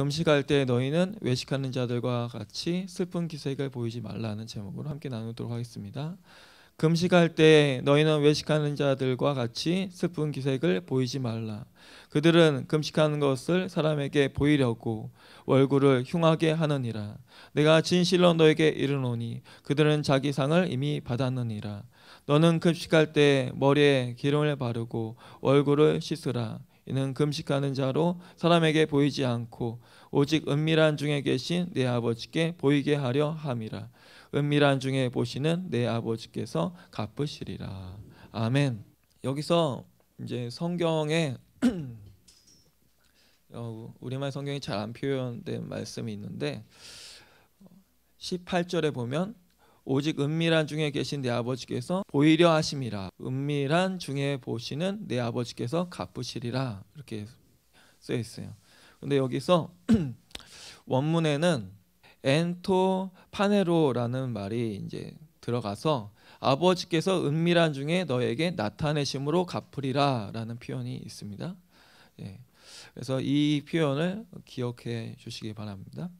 금식할 때 너희는 외식하는 자들과 같이 슬픈 기색을 보이지 말라는 제목으로 함께 나누도록 하겠습니다. 금식할 때 너희는 외식하는 자들과 같이 슬픈 기색을 보이지 말라. 그들은 금식하는 것을 사람에게 보이려고 월굴을 흉하게 하느니라. 내가 진실로 너에게 이르노니 그들은 자기 상을 이미 받았느니라. 너는 금식할 때 머리에 기름을 바르고 얼굴을 씻으라. 이는 금식하는 자로 사람에게 보이지 않고 오직 은밀한 중에 계신 내 아버지께 보이게 하려 함이라. 은밀한 중에 보시는 내 아버지께서 갚으시리라. 아멘. 여기서 이제 성경에 어, 우리말 성경이 잘 안 표현된 말씀이 있는데 18절에 보면 오직 은밀한 중에 계신 내 아버지께서 보이려 하심이라 은밀한 중에 보시는 내 아버지께서 갚으시리라 이렇게 쓰여 있어요. 근데 여기서 원문에는 엔토 파네로라는 말이 이제 들어가서 아버지께서 은밀한 중에 너에게 나타내심으로 갚으리라라는 표현이 있습니다. 예. 그래서 이 표현을 기억해 주시기 바랍니다.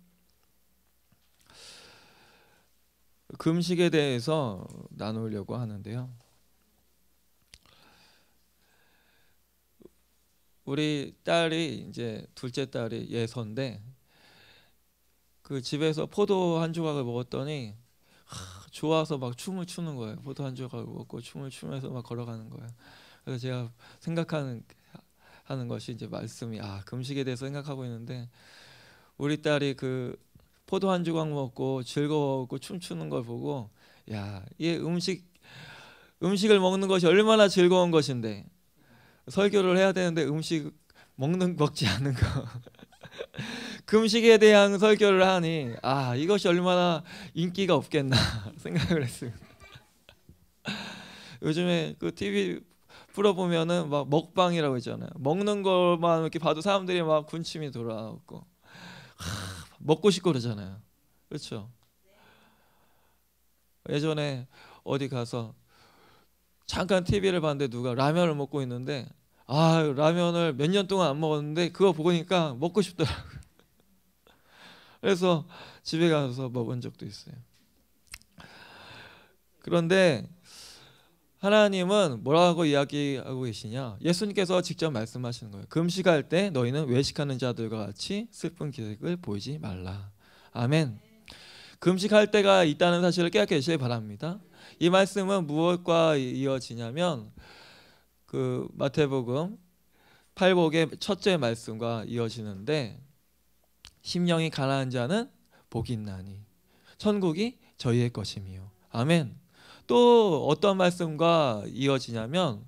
금식에 대해서 나누려고 하는데요. 우리 딸이 이제 둘째 딸이 예서데그 집에서 포도 한 조각을 먹었더니 하, 좋아서 막 춤을 추는 거예요. 포도 한 조각을 먹고 춤을 추면서 막 걸어가는 거예요. 그래서 제가 생각하는 하는 것이 이제 말씀이 아 금식에 대해서 생각하고 있는데 우리 딸이 그 포도 한 조각 먹고 즐거워하고 춤추는 걸 보고 야, 이 음식 음식을 먹는 것이 얼마나 즐거운 것인데 설교를 해야 되는데 음식 먹는 먹지 않는 거. 금식에 그 대한 설교를 하니 아 이것이 얼마나 인기가 없겠나 생각을 했습니다. 요즘에 그 TV 풀어 보면은 막 먹방이라고 있잖아요. 먹는 것만 이렇게 봐도 사람들이 막 군침이 돌아오고 하, 먹고 싶고 그러잖아요. 그렇죠? 예전에 어디 가서 잠깐 TV를 봤는데 누가 라면을 먹고 있는데 아 라면을 몇 년 동안 안 먹었는데 그거 보니까 먹고 싶더라고요. 그래서 집에 가서 먹은 적도 있어요. 그런데 하나님은 뭐라고 이야기하고 계시냐? 예수님께서 직접 말씀하시는 거예요. 금식할 때 너희는 외식하는 자들과 같이 슬픈 기색을 보이지 말라. 아멘. 금식할 때가 있다는 사실을 깨닫게 되시기 바랍니다. 이 말씀은 무엇과 이어지냐면 그 마태복음 8복의 첫째 말씀과 이어지는데 심령이 가라앉 자는 복이 있나니 천국이 저희의 것이요 아멘. 또 어떤 말씀과 이어지냐면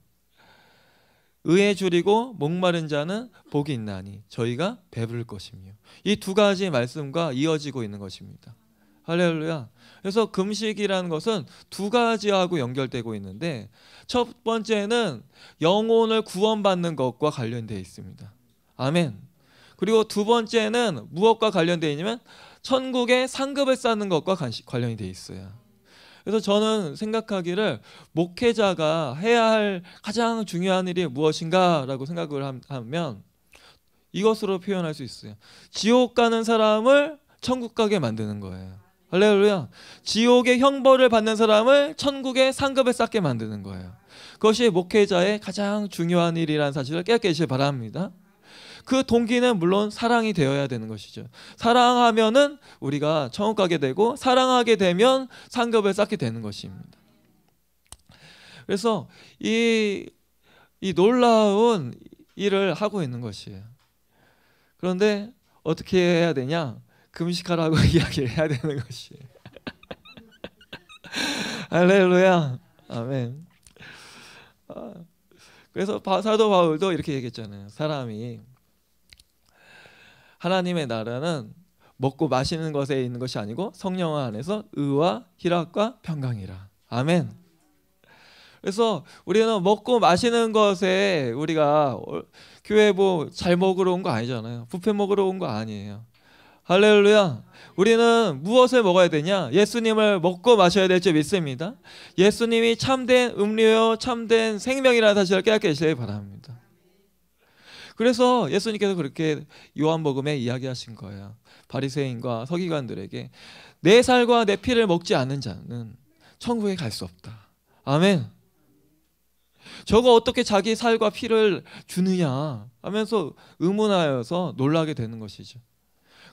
의에 줄이고 목마른 자는 복이 있나니 저희가 배부를 것이며 이두 가지 말씀과 이어지고 있는 것입니다. 할렐루야. 그래서 금식이라는 것은 두 가지하고 연결되고 있는데 첫 번째는 영혼을 구원받는 것과 관련되어 있습니다. 아멘. 그리고 두 번째는 무엇과 관련되어 있냐면 천국의 상급을 쌓는 것과 관련이 되어 있어요. 그래서 저는 생각하기를 목회자가 해야 할 가장 중요한 일이 무엇인가라고 생각을 하면 이것으로 표현할 수 있어요. 지옥 가는 사람을 천국 가게 만드는 거예요. 할렐루야. 지옥의 형벌을 받는 사람을 천국의 상급에 쌓게 만드는 거예요. 그것이 목회자의 가장 중요한 일이라는 사실을 깨닫게 되시 바랍니다. 그 동기는 물론 사랑이 되어야 되는 것이죠. 사랑하면은 우리가 천국 가게 되고 사랑하게 되면 상급을 쌓게 되는 것입니다. 그래서 이, 이 놀라운 일을 하고 있는 것이에요. 그런데 어떻게 해야 되냐? 금식하라고 이야기를 해야 되는 것이에요. 할렐루야. 아멘. 아, 그래서 사도 바울도 이렇게 얘기했잖아요. 사람이 하나님의 나라는 먹고 마시는 것에 있는 것이 아니고 성령 안에서 의와 희락과 평강이라. 아멘. 그래서 우리는 먹고 마시는 것에 우리가 교회 뭐잘 먹으러 온 거 아니잖아요. 부페 먹으러 온 거 아니에요. 할렐루야. 우리는 무엇을 먹어야 되냐? 예수님을 먹고 마셔야 될줄 믿습니다. 예수님이 참된 음료요 참된 생명이라는 사실을 깨닫게 되시길 바랍니다. 그래서 예수님께서 그렇게 요한복음에 이야기하신 거예요. 바리새인과 서기관들에게 내 살과 내 피를 먹지 않는 자는 천국에 갈 수 없다. 아멘. 저거 어떻게 자기 살과 피를 주느냐 하면서 의문하여서 놀라게 되는 것이죠.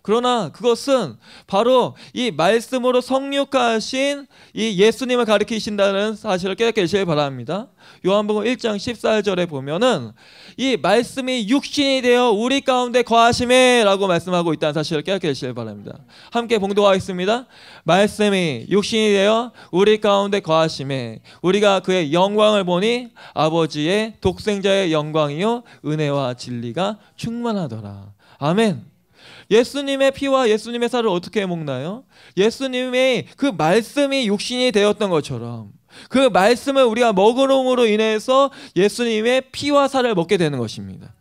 그러나 그것은 바로 이 말씀으로 성육하신 이 예수님을 가리키신다는 사실을 깨닫게 되시길 바랍니다. 요한복음 1장 14절에 보면은 이 말씀이 육신이 되어 우리 가운데 거하심에라고 말씀하고 있다는 사실을 깨닫게 되시길 바랍니다. 함께 봉독하겠습니다. 말씀이 육신이 되어 우리 가운데 거하심에 우리가 그의 영광을 보니 아버지의 독생자의 영광이요 은혜와 진리가 충만하더라. 아멘. 예수님의 피와 예수님의 살을 어떻게 먹나요? 예수님의 그 말씀이 육신이 되었던 것처럼 그 말씀을 우리가 먹으로 인해서 예수님의 피와 살을 먹게 되는 것입니다.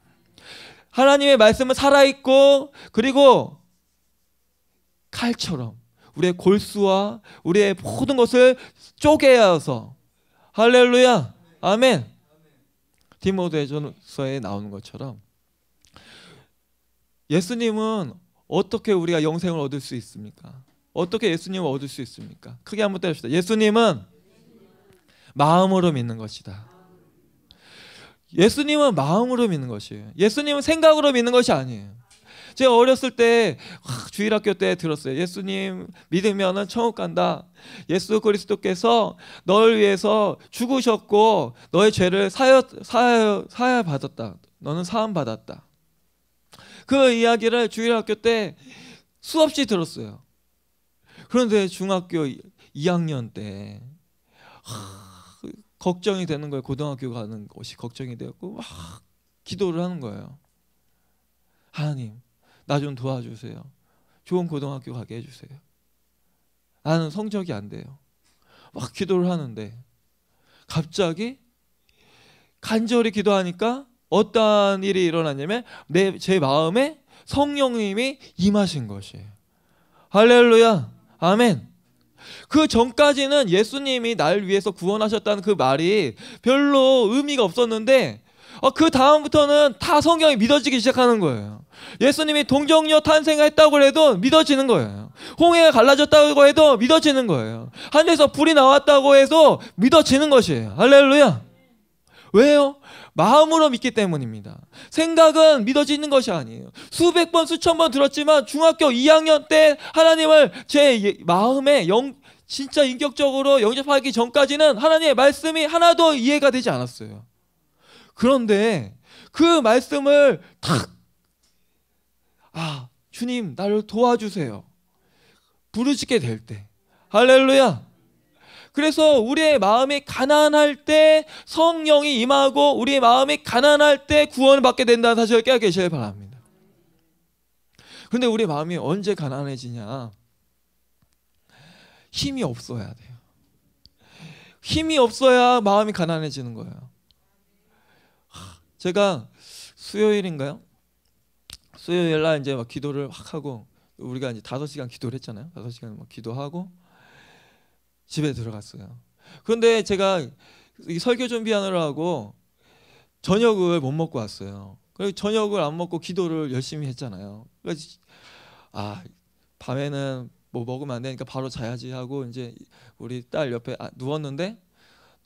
하나님의 말씀은 살아있고 그리고 칼처럼 우리의 골수와 우리의 모든 것을 쪼개어서 할렐루야 아멘 디모데전서에 나오는 것처럼 예수님은 어떻게 우리가 영생을 얻을 수 있습니까? 어떻게 예수님을 얻을 수 있습니까? 크게 한 번 때립시다. 예수님은 마음으로 믿는 것이다. 예수님은 마음으로 믿는 것이에요. 예수님은 생각으로 믿는 것이 아니에요. 제가 어렸을 때 주일학교 때 들었어요. 예수님 믿으면은 천국 간다. 예수 그리스도께서 너를 위해서 죽으셨고 너의 죄를 사여 사여 사여 받았다. 너는 사함 받았다. 그 이야기를 중일학교때 수없이 들었어요. 그런데 중학교 2학년 때 하, 걱정이 되는 거예요. 고등학교 가는 것이 걱정이 되었고 막 기도를 하는 거예요. 하나님 나 좀 도와주세요. 좋은 고등학교 가게 해주세요. 나는 성적이 안 돼요. 막 기도를 하는데 갑자기 간절히 기도하니까 어떠한 일이 일어났냐면 내 제 마음에 성령님이 임하신 것이에요. 할렐루야. 아멘. 그 전까지는 예수님이 날 위해서 구원하셨다는 그 말이 별로 의미가 없었는데 어, 그 다음부터는 다 성경이 믿어지기 시작하는 거예요. 예수님이 동정녀 탄생했다고 해도 믿어지는 거예요. 홍해가 갈라졌다고 해도 믿어지는 거예요. 하늘에서 불이 나왔다고 해서 믿어지는 것이에요. 할렐루야. 왜요? 마음으로 믿기 때문입니다. 생각은 믿어지는 것이 아니에요. 수백 번, 수천 번 들었지만 중학교 2학년 때 하나님을 제 예, 마음에 영, 진짜 인격적으로 영접하기 전까지는 하나님의 말씀이 하나도 이해가 되지 않았어요. 그런데 그 말씀을 탁, 아, 주님, 나를 도와주세요. 부르짖게 될 때. 할렐루야! 그래서 우리의 마음이 가난할 때 성령이 임하고 우리의 마음이 가난할 때 구원을 받게 된다는 사실을 깨닫시길 바랍니다. 그런데 우리 마음이 언제 가난해지냐? 힘이 없어야 돼요. 힘이 없어야 마음이 가난해지는 거예요. 제가 수요일인가요? 수요일 날 이제 막 기도를 확 하고 우리가 이제 다 시간 기도를 했잖아요. 다 시간 막 기도하고 집에 들어갔어요. 그런데 제가 설교 준비하느라 하고 저녁을 못 먹고 왔어요. 그리고 저녁을 안 먹고 기도를 열심히 했잖아요. 그래서 아 밤에는 뭐 먹으면 안 되니까 바로 자야지 하고 이제 우리 딸 옆에 아, 누웠는데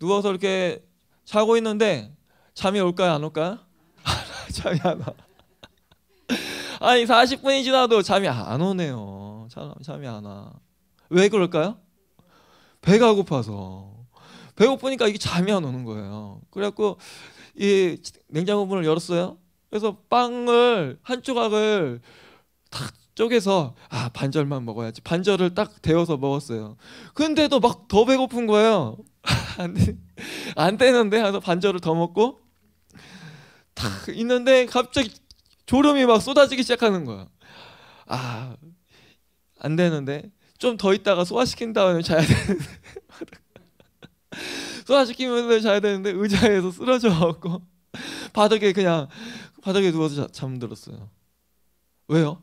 누워서 이렇게 자고 있는데 잠이 올까요 안 올까요? 아, 잠이 안 와. 아니 40분이 지나도 잠이 아, 안 오네요. 잠, 잠이 안 와. 왜 그럴까요? 배가 고파서 배고프니까 이게 잠이 안 오는 거예요. 그래갖고 이 냉장고 문을 열었어요. 그래서 빵을 한 조각을 탁 쪼개서 아 반절만 먹어야지 반절을 딱 데워서 먹었어요. 근데도 막 더 배고픈 거예요. 안, 되, 안 되는데 그서 반절을 더 먹고 탁 있는데 갑자기 졸음이 막 쏟아지기 시작하는 거야. 아안 되는데 좀더 있다가 소화시킨 다음에 자야 되는데 소화시키면서 자야 되는데 의자에서 쓰러져갖고 바닥에 그냥 바닥에 누워서 자, 잠들었어요. 왜요?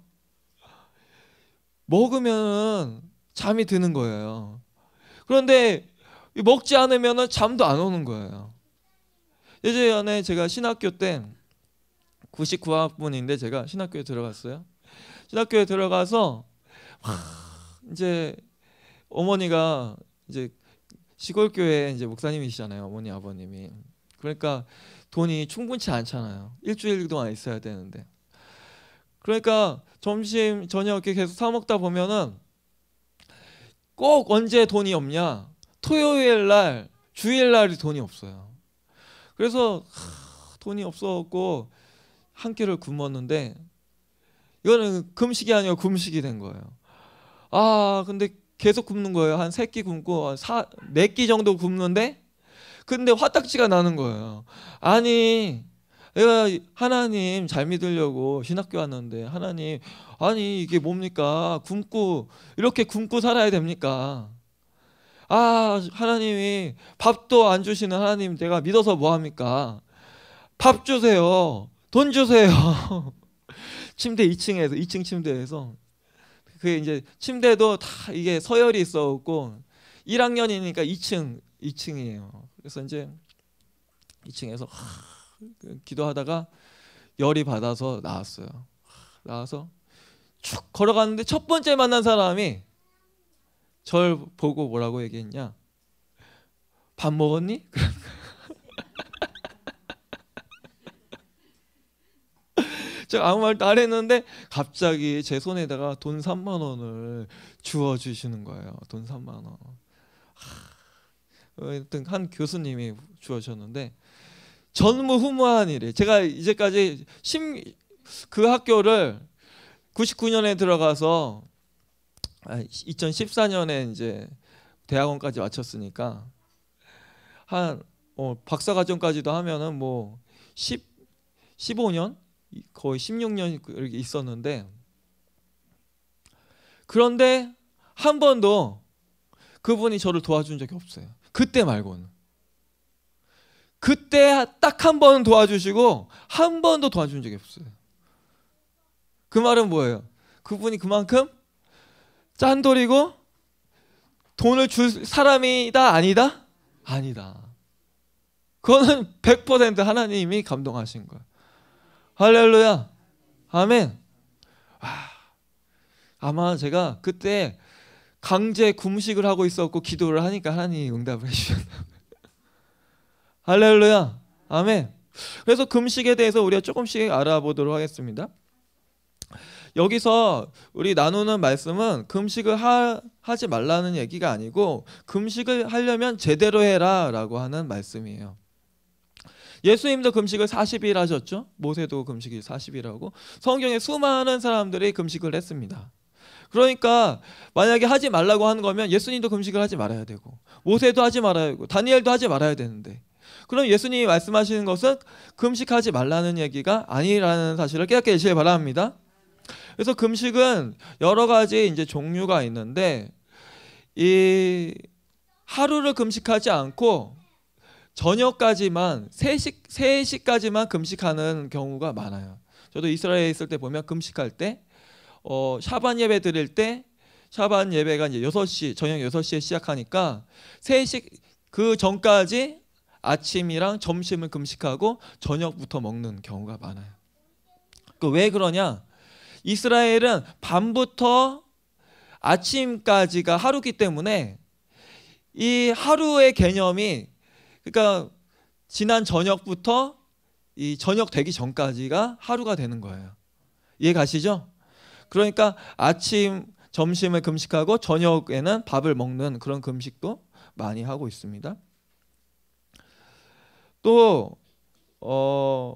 먹으면 잠이 드는 거예요. 그런데 먹지 않으면 잠도 안 오는 거예요. 예전에 제가 신학교 때 99학번인데 제가 신학교에 들어갔어요. 신학교에 들어가서 와, 이제 어머니가 이제 시골 교회 이제 목사님이시잖아요. 어머니 아버님이. 그러니까 돈이 충분치 않잖아요. 일주일 동안 있어야 되는데. 그러니까 점심 저녁 이렇게 계속 사 먹다 보면은 꼭 언제 돈이 없냐? 토요일 날, 주일 날이 돈이 없어요. 그래서 하, 돈이 없어갖고 한 끼를 굶었는데 이거는 금식이 아니고 금식이 된 거예요. 아 근데 계속 굶는 거예요. 한 세 끼 굶고 네끼 정도 굶는데 근데 화딱지가 나는 거예요. 아니 내가 하나님 잘 믿으려고 신학교 왔는데 하나님 아니 이게 뭡니까 굶고 이렇게 굶고 살아야 됩니까? 아 하나님이 밥도 안 주시는 하나님 내가 믿어서 뭐 합니까? 밥 주세요. 돈 주세요. 침대 2층에서 2층 침대에서 그 이제 침대도 다 이게 서열이 있었고 어 1학년이니까 2층 2층이에요. 그래서 이제 2층에서 하, 그 기도하다가 열이 받아서 나왔어요. 하, 나와서 쭉 걸어갔는데 첫 번째 만난 사람이 절 보고 뭐라고 얘기했냐? 밥 먹었니? 그런 거예요. 제가 아무 말도 안 했는데 갑자기 제 손에다가 돈 3만 원을 주어 주시는 거예요. 돈 3만 원. 하여튼 한 교수님이 주셨는데 전무후무한 일이 제가 이제까지 심, 그 학교를 99년에 들어가서 2014년에 아, 이제 대학원까지 마쳤으니까 한 어, 박사과정까지도 하면은 뭐 10, 15년 거의 16년 그, 이렇게 있었는데 그런데 한 번도 그분이 저를 도와준 적이 없어요. 그때 말고는. 그때 딱 한 번 도와주시고 한 번도 도와준 적이 없어요. 그 말은 뭐예요? 그분이 그만큼 짠돌이고 돈을 줄 사람이다 아니다? 아니다. 그거는 100% 하나님이 감동하신 거예요. 할렐루야. 아멘. 아, 아마 제가 그때 강제 금식을 하고 있었고 기도를 하니까 하나님이 응답을 해주셨나 할렐루야. 아멘. 그래서 금식에 대해서 우리가 조금씩 알아보도록 하겠습니다. 여기서 우리 나누는 말씀은 금식을 하, 하지 말라는 얘기가 아니고 금식을 하려면 제대로 해라라고 하는 말씀이에요. 예수님도 금식을 40일 하셨죠. 모세도 금식이 40일 하고 성경에 수많은 사람들이 금식을 했습니다. 그러니까 만약에 하지 말라고 하는 거면 예수님도 금식을 하지 말아야 되고 모세도 하지 말아야 되고 다니엘도 하지 말아야 되는데 그럼 예수님이 말씀하시는 것은 금식하지 말라는 얘기가 아니라는 사실을 깨닫게 되시길 바랍니다. 그래서 금식은 여러 가지 이제 종류가 있는데 이 하루를 금식하지 않고 저녁까지만 3시 3시까지만 금식하는 경우가 많아요. 저도 이스라엘에 있을 때 보면 금식할 때 어, 샤반 예배 드릴 때 샤반 예배가 이제 6시 저녁 6시에 시작하니까 3시 그 전까지 아침이랑 점심을 금식하고 저녁부터 먹는 경우가 많아요. 그 왜 그러냐? 이스라엘은 밤부터 아침까지가 하루기 때문에 이 하루의 개념이 그러니까 지난 저녁부터 이 저녁 되기 전까지가 하루가 되는 거예요. 이해 가시죠? 그러니까 아침 점심을 금식하고 저녁에는 밥을 먹는 그런 금식도 많이 하고 있습니다. 또 어,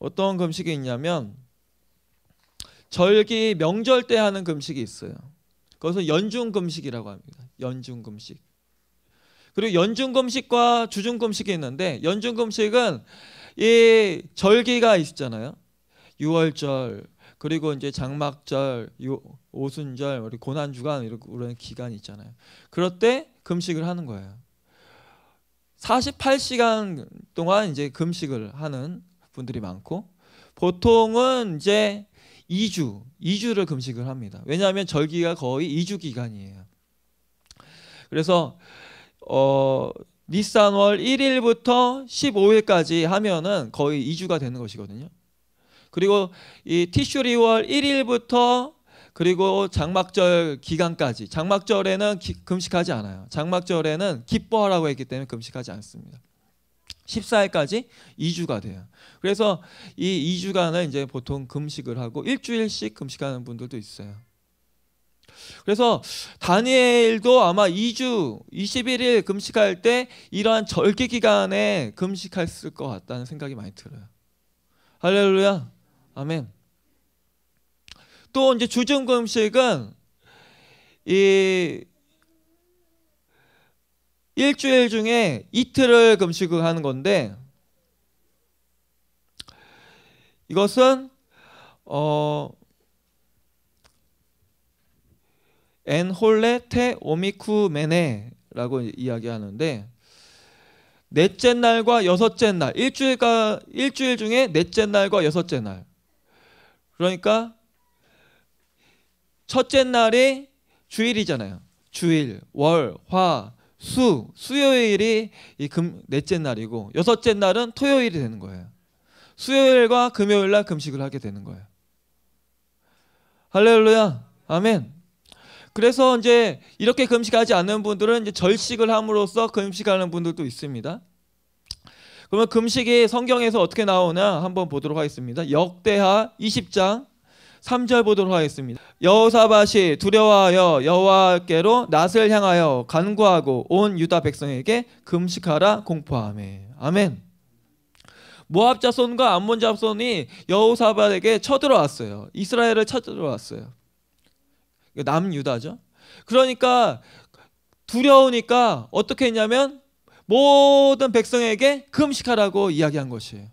어떤 금식이 있냐면 절기 명절 때 하는 금식이 있어요. 그것은 연중 금식이라고 합니다. 연중 금식. 그리고 연중 금식과 주중 금식이 있는데 연중 금식은 이 절기가 있잖아요. 6월절 그리고 이제 장막절, 오순절, 우리 고난 주간 이런 기간 있잖아요. 그럴 때 금식을 하는 거예요. 48시간 동안 이제 금식을 하는 분들이 많고 보통은 이제 2주, 2주를 금식을 합니다. 왜냐하면 절기가 거의 2주 기간이에요. 그래서 어, 니산월 1일부터 15일까지 하면은 거의 2주가 되는 것이거든요. 그리고 이 티슈리월 1일부터 그리고 장막절 기간까지 장막절에는 기, 금식하지 않아요. 장막절에는 기뻐하라고 했기 때문에 금식하지 않습니다. 14일까지 2주가 돼요. 그래서 이 2주간은 이제 보통 금식을 하고 일주일씩 금식하는 분들도 있어요. 그래서 다니엘도 아마 2주 21일 금식할 때 이러한 절기 기간에 금식했을 것 같다는 생각이 많이 들어요. 할렐루야. 아멘. 또 이제 주중 금식은 이 일주일 중에 이틀을 금식을 하는 건데 이것은 어 엔홀레테 오미쿠메네라고 이야기하는데 넷째 날과 여섯째 날 일주일가 일주일 중에 넷째 날과 여섯째 날 그러니까 첫째 날이 주일이잖아요. 주일, 월, 화, 수 수요일이 이금 넷째 날이고 여섯째 날은 토요일이 되는 거예요. 수요일과 금요일 날 금식을 하게 되는 거예요. 할렐루야. 아멘. 그래서 이제 이렇게 금식하지 않는 분들은 이제 절식을 함으로써 금식하는 분들도 있습니다. 그러면 금식이 성경에서 어떻게 나오나 한번 보도록 하겠습니다. 역대하 20장 3절 보도록 하겠습니다. 여호사밭이 두려워하여 여호와께로 낫을 향하여 간구하고 온 유다 백성에게 금식하라 공포하매. 아멘. 모압 자손과 암몬 자손이 여호사밭에게 쳐들어왔어요. 이스라엘을 쳐들어왔어요. 남유다죠. 그러니까 두려우니까 어떻게 했냐면 모든 백성에게 금식하라고 이야기한 것이에요.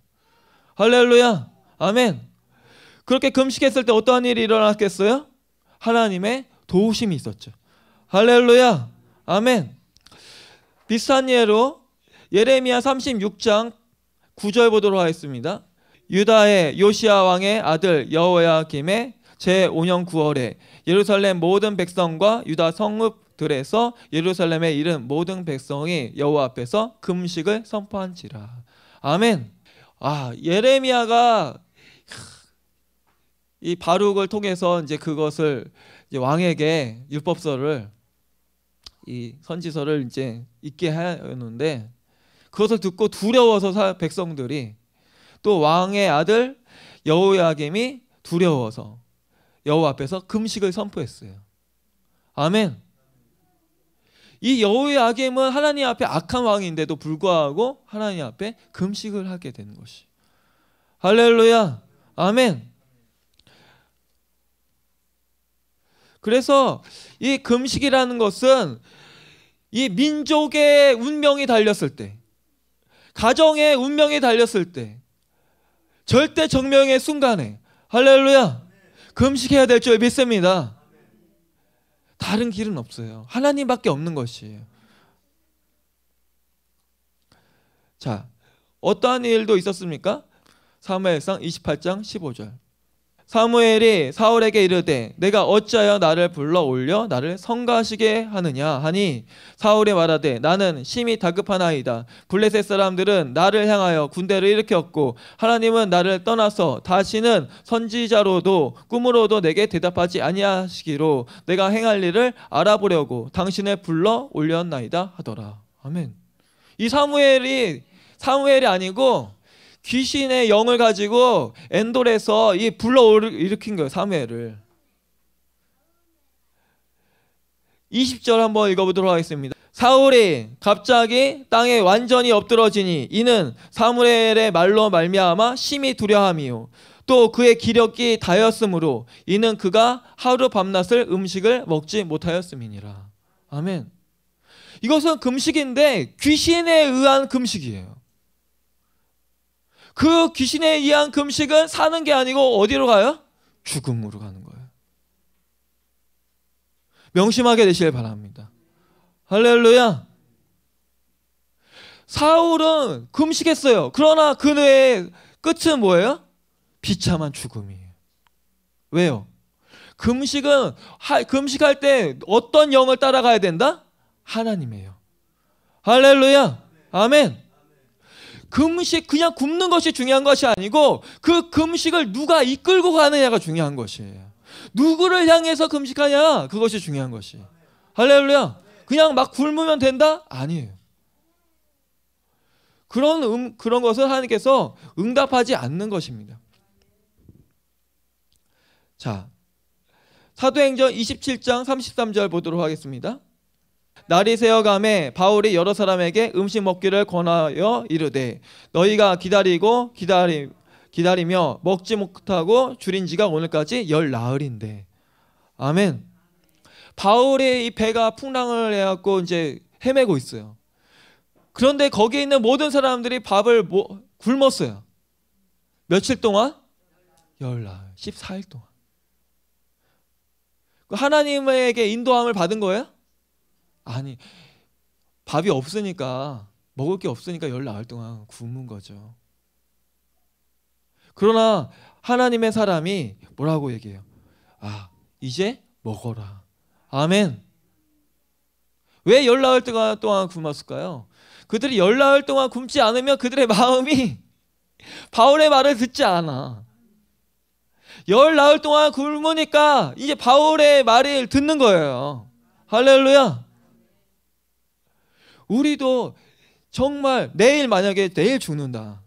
할렐루야. 아멘. 그렇게 금식했을 때 어떠한 일이 일어났겠어요? 하나님의 도우심이 있었죠. 할렐루야. 아멘. 비슷한 예로 예레미야 36장 9절 보도록 하겠습니다. 유다의 요시아 왕의 아들 여호야김의 제5년 9월에 예루살렘 모든 백성과 유다 성읍들에서 예루살렘에 이른 모든 백성이 여호와 앞에서 금식을 선포한지라. 아멘. 아, 예레미야가 이 바룩을 통해서 이제 그것을 이제 왕에게 율법서를 이 선지서를 이제 있게 하였는데 그것을 듣고 두려워서 백성들이 또 왕의 아들 여호야김이 두려워서 여호 앞에서 금식을 선포했어요. 아멘. 이 여호야김은 하나님 앞에 악한 왕인데도 불구하고 하나님 앞에 금식을 하게 되는 것이. 할렐루야. 아멘. 그래서 이 금식이라는 것은 이 민족의 운명이 달렸을 때, 가정의 운명이 달렸을 때, 절대 정명의 순간에 할렐루야 금식해야 될 줄 믿습니다. 다른 길은 없어요. 하나님밖에 없는 것이에요. 자, 어떠한 일도 있었습니까? 사무엘상 28장 15절. 사무엘이 사울에게 이르되 내가 어찌하여 나를 불러 올려 나를 성가시게 하느냐 하니 사울이 말하되 나는 심히 다급하나이다 블레셋 사람들은 나를 향하여 군대를 일으켰고 하나님은 나를 떠나서 다시는 선지자로도 꿈으로도 내게 대답하지 아니하시기로 내가 행할 일을 알아보려고 당신을 불러 올렸나이다 하더라 아멘 이 사무엘이 사무엘이 아니고 귀신의 영을 가지고 엔돌에서 이 불러 일으킨 거예요. 사무엘을. 20절 한번 읽어보도록 하겠습니다. 사울이 갑자기 땅에 완전히 엎드러지니 이는 사무엘의 말로 말미암아 심히 두려함이요 또 그의 기력이 다였으므로 이는 그가 하루 밤낮을 음식을 먹지 못하였음이니라. 아멘. 이것은 금식인데 귀신에 의한 금식이에요. 그 귀신에 의한 금식은 사는 게 아니고 어디로 가요? 죽음으로 가는 거예요. 명심하게 되시길 바랍니다. 할렐루야. 사울은 금식했어요. 그러나 그의 끝은 뭐예요? 비참한 죽음이에요. 왜요? 금식은 하, 금식할 때 어떤 영을 따라가야 된다? 하나님이에요. 할렐루야. 아멘. 금식 그냥 굶는 것이 중요한 것이 아니고 그 금식을 누가 이끌고 가느냐가 중요한 것이에요. 누구를 향해서 금식하냐 그것이 중요한 것이. 할렐루야. 그냥 막 굶으면 된다? 아니에요. 그런 음, 그런 것을 하나님께서 응답하지 않는 것입니다. 자, 사도행전 27장 33절 보도록 하겠습니다. 날이 새어감에 바울이 여러 사람에게 음식 먹기를 권하여 이르되 너희가 기다리고 기다리 기다리며 먹지 못하고 줄인 지가 오늘까지 열 나흘인데 아멘. 바울의 이 배가 풍랑을 해갖고 이제 헤매고 있어요. 그런데 거기에 있는 모든 사람들이 밥을 뭐, 굶었어요. 며칠 동안? 열 나흘, 14일 동안. 그 하나님에게 인도함을 받은 거예요? 아니 밥이 없으니까 먹을 게 없으니까 열 나흘 동안 굶은 거죠. 그러나 하나님의 사람이 뭐라고 얘기해요? 아 이제 먹어라. 아멘. 왜 열 나흘 동안 굶었을까요? 그들이 열 나흘 동안 굶지 않으면 그들의 마음이 바울의 말을 듣지 않아. 열 나흘 동안 굶으니까 이제 바울의 말을 듣는 거예요. 할렐루야. 우리도 정말 내일 만약에 내일 죽는다.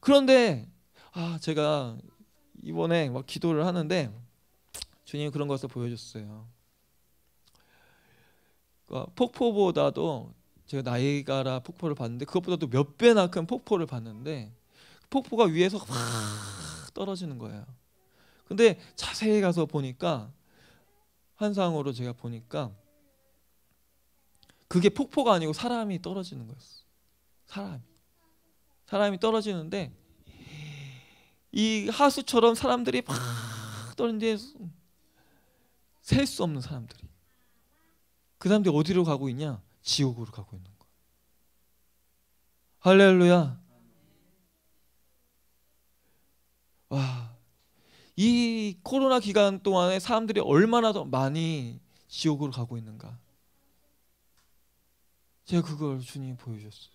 그런데 아 제가 이번에 막 기도를 하는데 주님 그런 것을 보여줬어요. 그러니까 폭포보다도 제가 나이가라 폭포를 봤는데 그것보다도 몇 배나 큰 폭포를 봤는데 폭포가 위에서 확 떨어지는 거예요. 근데 자세히 가서 보니까 환상으로 제가 보니까 그게 폭포가 아니고 사람이 떨어지는 거였어. 사람. 사람이 떨어지는데 이 하수처럼 사람들이 막 떨어지는데 셀 수 없는 사람들이. 그 사람들이 어디로 가고 있냐? 지옥으로 가고 있는 거야. 할렐루야. 와. 이 코로나 기간 동안에 사람들이 얼마나 더 많이 지옥으로 가고 있는가? 제가 그걸 주님이 보여줬어요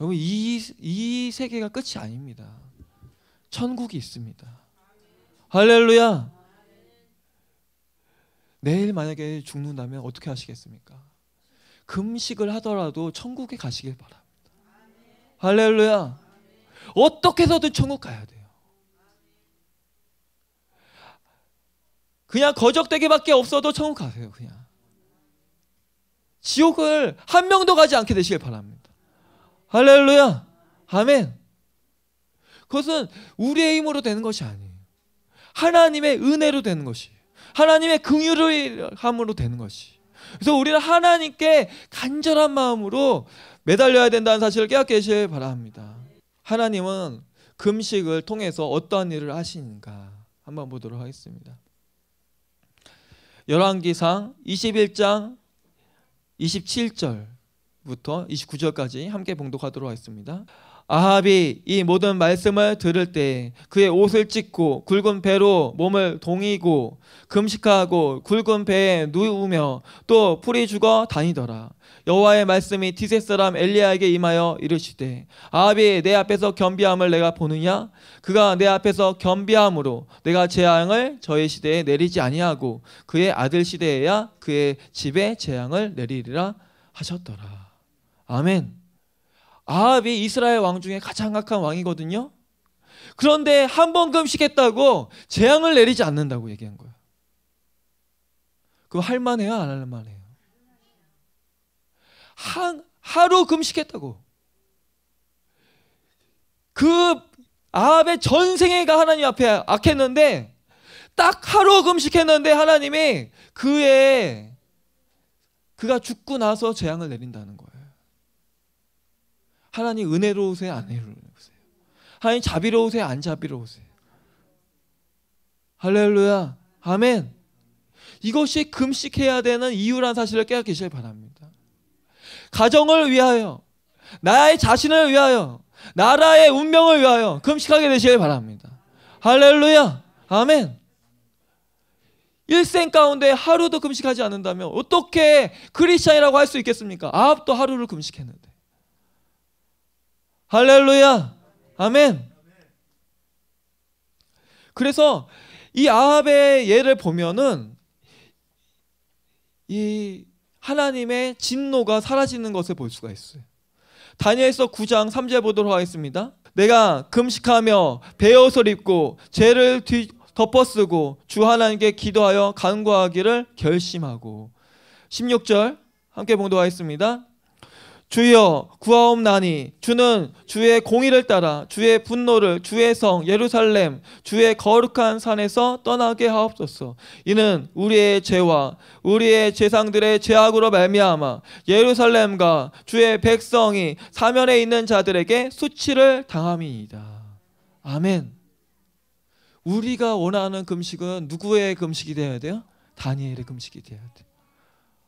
여러분 이, 이 세계가 끝이 아닙니다. 천국이 있습니다. 할렐루야. 내일 만약에 죽는다면 어떻게 하시겠습니까? 금식을 하더라도 천국에 가시길 바랍니다. 할렐루야. 어떻게 서든 천국 가야 돼요. 그냥 거적대기밖에 없어도 천국 가세요. 그냥. 지옥을 한 명도 가지 않게 되시길 바랍니다. 할렐루야. 아멘. 그것은 우리의 힘으로 되는 것이 아니에요. 하나님의 은혜로 되는 것이에요. 하나님의 긍휼 함으로 되는 것이. 그래서 우리는 하나님께 간절한 마음으로 매달려야 된다는 사실을 깨닫게 되시길 바랍니다. 하나님은 금식을 통해서 어떠한 일을 하시는가 한번 보도록 하겠습니다. 열왕기상 21장 27절부터 29절까지 함께 봉독하도록 하겠습니다. 아합이 이 모든 말씀을 들을 때 그의 옷을 찢고 굵은 배로 몸을 동이고 금식하고 굵은 배에 누우며 또 풀이 죽어 다니더라. 여호와의 말씀이 티세 사람 엘리야에게 임하여 이르시되 아합이 내 앞에서 겸비함을 내가 보느냐 그가 내 앞에서 겸비함으로 내가 재앙을 저의 시대에 내리지 아니하고 그의 아들 시대에야 그의 집에 재앙을 내리리라 하셨더라. 아멘. 아합이 이스라엘 왕 중에 가장 악한 왕이거든요. 그런데 한 번 금식했다고 재앙을 내리지 않는다고 얘기한 거예요. 그럼 할만해요? 안 할만해요? 한, 하루 금식했다고. 그 아합의 전생애가 하나님 앞에 악했는데 딱 하루 금식했는데 하나님이 그의 그가 죽고 나서 재앙을 내린다는 거예요. 하나님 은혜로우세요, 안 은혜로우세요? 하나님 자비로우세요, 안 자비로우세요? 할렐루야, 아멘. 이것이 금식해야 되는 이유란 사실을 깨닫기시 바랍니다. 가정을 위하여, 나의 자신을 위하여, 나라의 운명을 위하여 금식하게 되시길 바랍니다. 할렐루야, 아멘. 일생 가운데 하루도 금식하지 않는다면 어떻게 크리스찬이라고 할 수 있겠습니까? 아합도 하루를 금식했는데. 할렐루야. 아멘. 그래서 이 아합의 예를 보면은 이 하나님의 진노가 사라지는 것을 볼 수가 있어요. 다니엘서 9장 3절 보도록 하겠습니다. 내가 금식하며 베옷을 입고 죄를 뒤, 덮어쓰고 주 하나님께 기도하여 간구하기를 결심하고 16절 함께 봉도하겠습니다. 주여 구하옵나니 주는 주의 공의를 따라 주의 분노를 주의 성 예루살렘 주의 거룩한 산에서 떠나게 하옵소서 이는 우리의 죄와 우리의 재상들의 죄악으로 말미암아 예루살렘과 주의 백성이 사면에 있는 자들에게 수치를 당함이이다 아멘 우리가 원하는 금식은 누구의 금식이 되어야 돼요? 다니엘의 금식이 되어야 돼요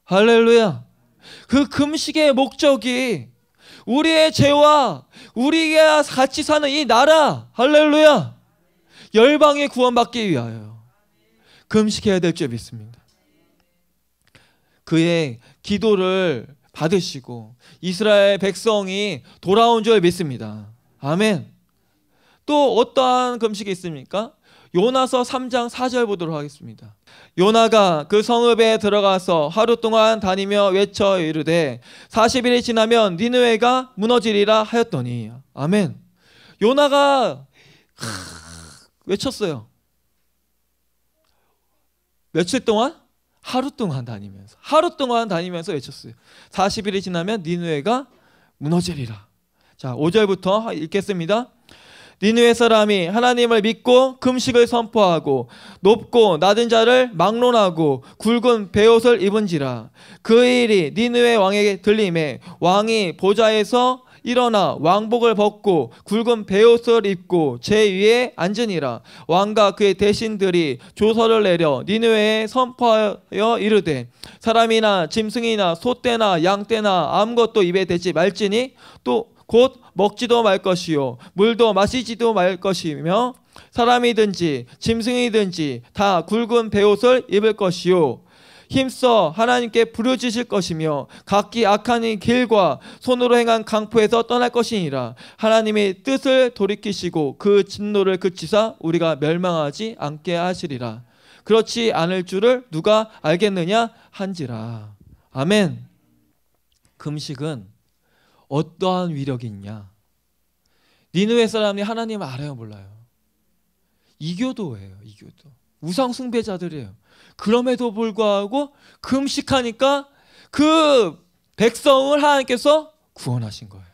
할렐루야 그 금식의 목적이 우리의 죄와 우리가 같이 사는 이 나라 할렐루야 열방의 구원받기 위하여 금식해야 될 줄 믿습니다. 그의 기도를 받으시고 이스라엘 백성이 돌아온 줄 믿습니다. 아멘. 또 어떠한 금식이 있습니까? 요나서 3장 4절 보도록 하겠습니다. 요나가 그 성읍에 들어가서 하루 동안 다니며 외쳐 이르되 40일이 지나면 니느웨가 무너지리라 하였더니 아멘. 요나가 외쳤어요. 며칠 동안 하루 동안 다니면서 하루 동안 다니면서 외쳤어요. 40일이 지나면 니느웨가 무너지리라. 자, 5절부터 읽겠습니다. 니누의 사람이 하나님을 믿고 금식을 선포하고 높고 낮은 자를 막론하고 굵은 배옷을 입은지라 그 일이 니누의 왕에게 들림에 왕이 보좌에서 일어나 왕복을 벗고 굵은 베옷을 입고 제 위에 앉으니라 왕과 그의 대신들이 조서를 내려 니누에 선포하여 이르되 사람이나 짐승이나 소떼나 양떼나 아무것도 입에 대지 말지니 또곧 먹지도 말 것이요 물도 마시지도 말 것이며 사람이든지 짐승이든지 다 굵은 베옷을 입을 것이요 힘써 하나님께 부르짖을 것이며 각기 악한 길과 손으로 행한 강포에서 떠날 것이니라 하나님의 뜻을 돌이키시고 그 진노를 그치사 우리가 멸망하지 않게 하시리라 그렇지 않을 줄을 누가 알겠느냐 한지라 아멘 금식은 어떠한 위력이 있냐? 니누의 사람이 하나님을 알아요, 몰라요? 이교도예요, 이교도. 우상 숭배자들이에요. 그럼에도 불구하고 금식하니까 그 백성을 하나님께서 구원하신 거예요.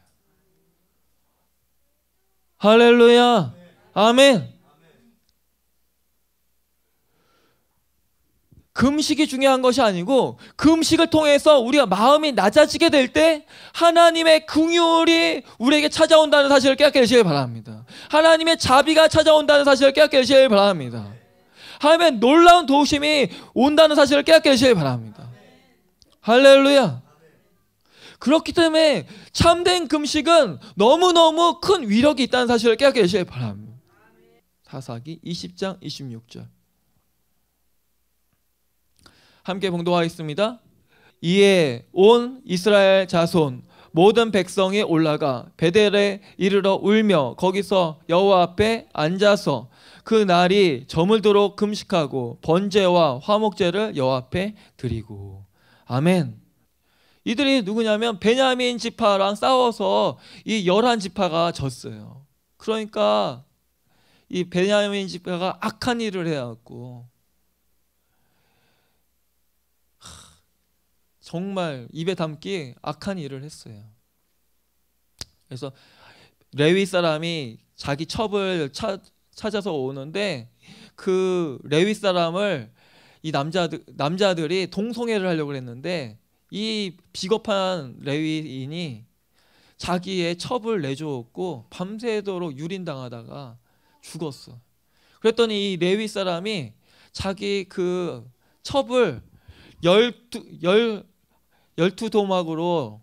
할렐루야. 아멘. 금식이 중요한 것이 아니고 금식을 통해서 우리가 마음이 낮아지게 될 때 하나님의 긍휼이 우리에게 찾아온다는 사실을 깨닫게 되시길 바랍니다. 하나님의 자비가 찾아온다는 사실을 깨닫게 되시길 바랍니다. 하나 놀라운 도우심이 온다는 사실을 깨닫게 되시길 바랍니다. 할렐루야. 그렇기 때문에 참된 금식은 너무너무 큰 위력이 있다는 사실을 깨닫게 되시길 바랍니다. 사사기 20장 26절. 함께 봉독하겠습니다. 이에 온 이스라엘 자손 모든 백성이 올라가 베델에 이르러 울며 거기서 여호와 앞에 앉아서 그 날이 저물도록 금식하고 번제와 화목제를 여호와 앞에 드리고 아멘. 이들이 누구냐면 베냐민 지파랑 싸워서 이 열한 지파가 졌어요. 그러니까 이 베냐민 지파가 악한 일을 해왔고 정말 입에 담기 악한 일을 했어요. 그래서 레위 사람이 자기 첩을 차, 찾아서 오는데 그 레위 사람을 이 남자들 남자들이 동성애를 하려고 했는데 이 비겁한 레위인이 자기의 첩을 내주고 밤새도록 유린당하다가 죽었어. 그랬더니 이 레위 사람이 자기 그 첩을 열두 열 열두 도막으로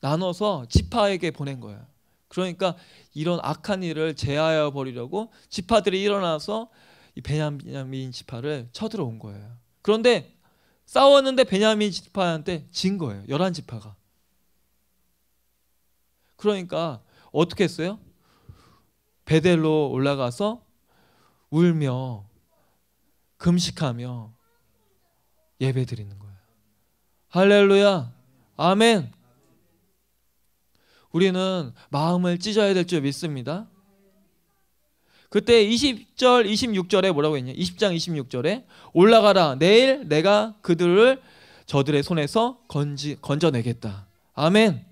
나눠서 지파에게 보낸 거예요. 그러니까 이런 악한 일을 제하여 버리려고 지파들이 일어나서 이 베냐민 지파를 쳐들어온 거예요. 그런데 싸웠는데 베냐민 지파한테 진 거예요. 열한 지파가. 그러니까 어떻게 했어요? 베델로 올라가서 울며 금식하며 예배 드리는 거예요. 할렐루야. 아멘. 우리는 마음을 찢어야 될 줄 믿습니다. 그때 20절 26절에 뭐라고 했냐? 20장 26절에 올라가라 내일 내가 그들을 저들의 손에서 건지, 건져내겠다. 아멘.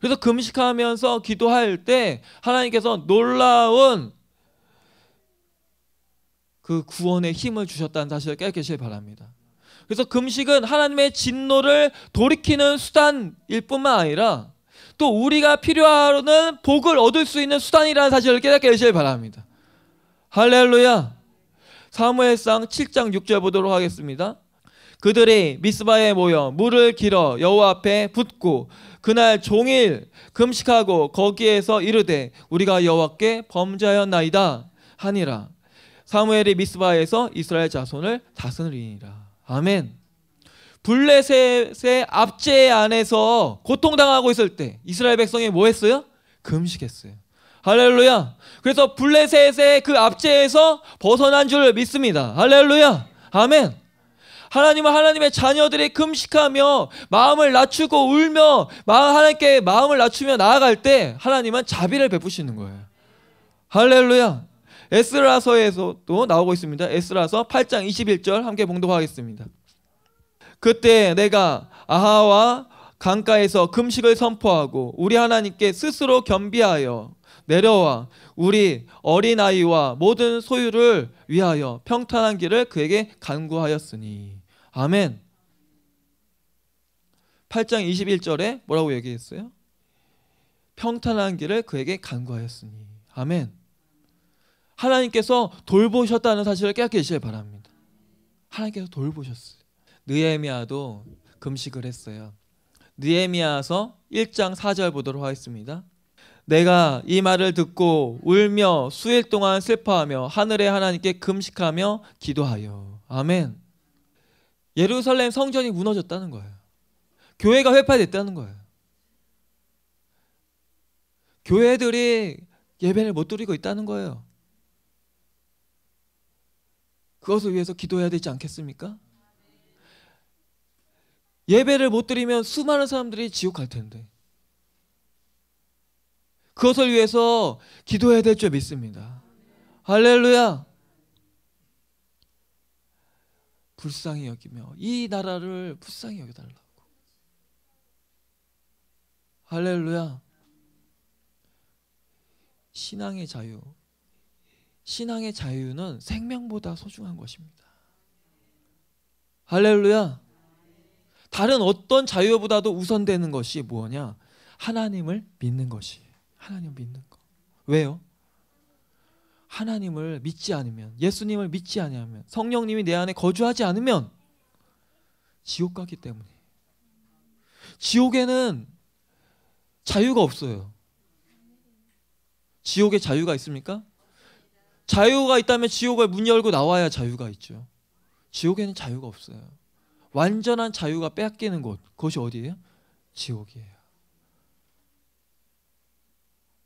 그래서 금식하면서 기도할 때 하나님께서 놀라운 그 구원의 힘을 주셨다는 사실을 깨닫게 바랍니다. 그래서 금식은 하나님의 진노를 돌이키는 수단일 뿐만 아니라 또 우리가 필요하는 복을 얻을 수 있는 수단이라는 사실을 깨닫게 되시길 바랍니다. 할렐루야. 사무엘상 7장 6절 보도록 하겠습니다. 그들이 미스바에 모여 물을 길어 여호와 앞에 붓고 그날 종일 금식하고 거기에서 이르되 우리가 여호와께 범죄하였나이다 하니라. 사무엘이 미스바에서 이스라엘 자손을 다스리니라. 아멘. 블레셋의 압제 안에서 고통당하고 있을 때 이스라엘 백성이 뭐 했어요? 금식했어요. 할렐루야. 그래서 블레셋의 그 압제에서 벗어난 줄 믿습니다. 할렐루야. 아멘. 하나님은 하나님의 자녀들이 금식하며 마음을 낮추고 울며 하나님께 마음을 낮추며 나아갈 때 하나님은 자비를 베푸시는 거예요. 할렐루야. 에스라서에서또 나오고 있습니다. 에스라서 8장 21절 함께 봉독하겠습니다. 그때 내가 아하와 강가에서 금식을 선포하고 우리 하나님께 스스로 겸비하여 내려와 우리 어린아이와 모든 소유를 위하여 평탄한 길을 그에게 간구하였으니 아멘 8장 21절에 뭐라고 얘기했어요? 평탄한 길을 그에게 간구하였으니 아멘 하나님께서 돌보셨다는 사실을 깨닫게 되시길 바랍니다. 하나님께서 돌보셨어요. 느헤미야도 금식을 했어요. 느헤미야서 1장 4절 보도록 하겠습니다. 내가 이 말을 듣고 울며 수일 동안 슬퍼하며 하늘의 하나님께 금식하며 기도하여. 아멘. 예루살렘 성전이 무너졌다는 거예요. 교회가 회파됐다는 거예요. 교회들이 예배를 못 드리고 있다는 거예요. 그것을 위해서 기도해야 되지 않겠습니까? 예배를 못 드리면 수많은 사람들이 지옥 갈 텐데. 그것을 위해서 기도해야 될 줄 믿습니다. 할렐루야. 불쌍히 여기며 이 나라를 불쌍히 여겨달라고. 할렐루야. 신앙의 자유, 신앙의 자유는 생명보다 소중한 것입니다. 할렐루야. 다른 어떤 자유보다도 우선되는 것이 뭐냐? 하나님을 믿는 것이. 하나님 믿는 거. 왜요? 하나님을 믿지 않으면, 예수님을 믿지 않으면, 성령님이 내 안에 거주하지 않으면 지옥 가기 때문에. 지옥에는 자유가 없어요. 지옥에 자유가 있습니까? 자유가 있다면 지옥의문 열고 나와야 자유가 있죠. 지옥에는 자유가 없어요. 완전한 자유가 빼앗기는 곳, 그것이 어디예요? 지옥이에요.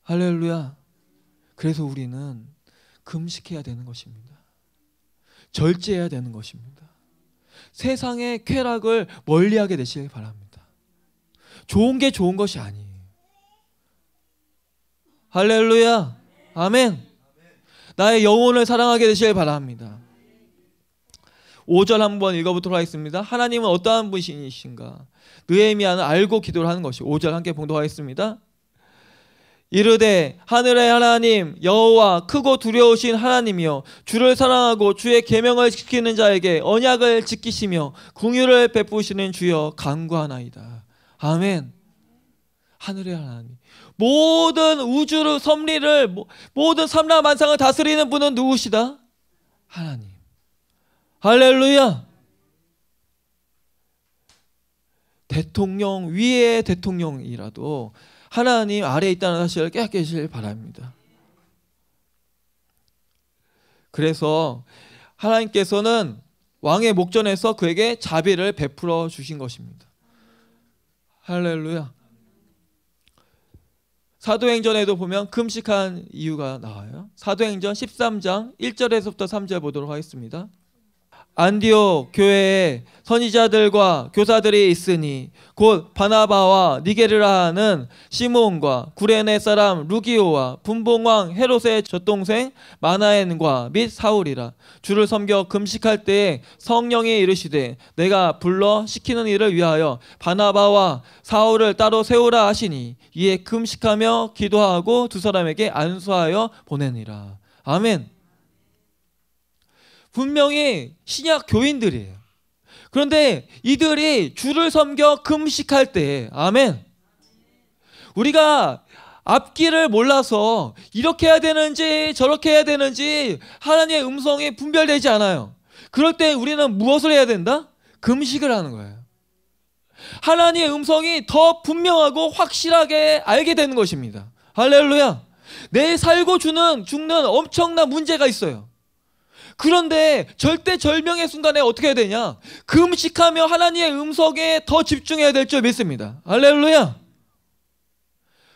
할렐루야. 그래서 우리는 금식해야 되는 것입니다. 절제해야 되는 것입니다. 세상의 쾌락을 멀리하게 되시길 바랍니다. 좋은 게 좋은 것이 아니에요. 할렐루야. 아멘. 나의 영혼을 사랑하게 되시길 바랍니다. 5절 한번 읽어보도록 하겠습니다. 하나님은 어떠한 분이신가? 느헤미야는 알고 기도를 하는 것이 5절 함께 봉독하겠습니다. 이르되 하늘의 하나님 여호와 크고 두려우신 하나님이여 주를 사랑하고 주의 계명을 지키는 자에게 언약을 지키시며 궁유를 베푸시는 주여 간구하나이다. 아멘. 하늘의 하나님 모든 우주를 섭리를 모든 삼라만상을 다스리는 분은 누구시다? 하나님. 할렐루야. 대통령 위에 대통령이라도 하나님 아래에 있다는 사실을 깨닫기를 바랍니다. 그래서 하나님께서는 왕의 목전에서 그에게 자비를 베풀어 주신 것입니다. 할렐루야. 사도행전에도 보면 금식한 이유가 나와요. 사도행전 13장 1절에서부터 3절 보도록 하겠습니다. 안디오 교회에 선지자들과 교사들이 있으니 곧 바나바와 니게르라 하는 시몬과 구레네 사람 루기오와 분봉왕 헤롯의 젖동생 마나엔과 및 사울이라 주를 섬겨 금식할 때에 성령이 이르시되 내가 불러 시키는 일을 위하여 바나바와 사울을 따로 세우라 하시니 이에 금식하며 기도하고 두 사람에게 안수하여 보내니라 아멘 분명히 신약 교인들이에요. 그런데 이들이 주를 섬겨 금식할 때, 아멘. 우리가 앞길을 몰라서 이렇게 해야 되는지 저렇게 해야 되는지 하나님의 음성이 분별되지 않아요. 그럴 때 우리는 무엇을 해야 된다? 금식을 하는 거예요. 하나님의 음성이 더 분명하고 확실하게 알게 되는 것입니다. 할렐루야. 내 살고 주는 죽는 엄청난 문제가 있어요. 그런데 절대절명의 순간에 어떻게 해야 되냐? 금식하며 하나님의 음성에 더 집중해야 될 줄 믿습니다. 할렐루야.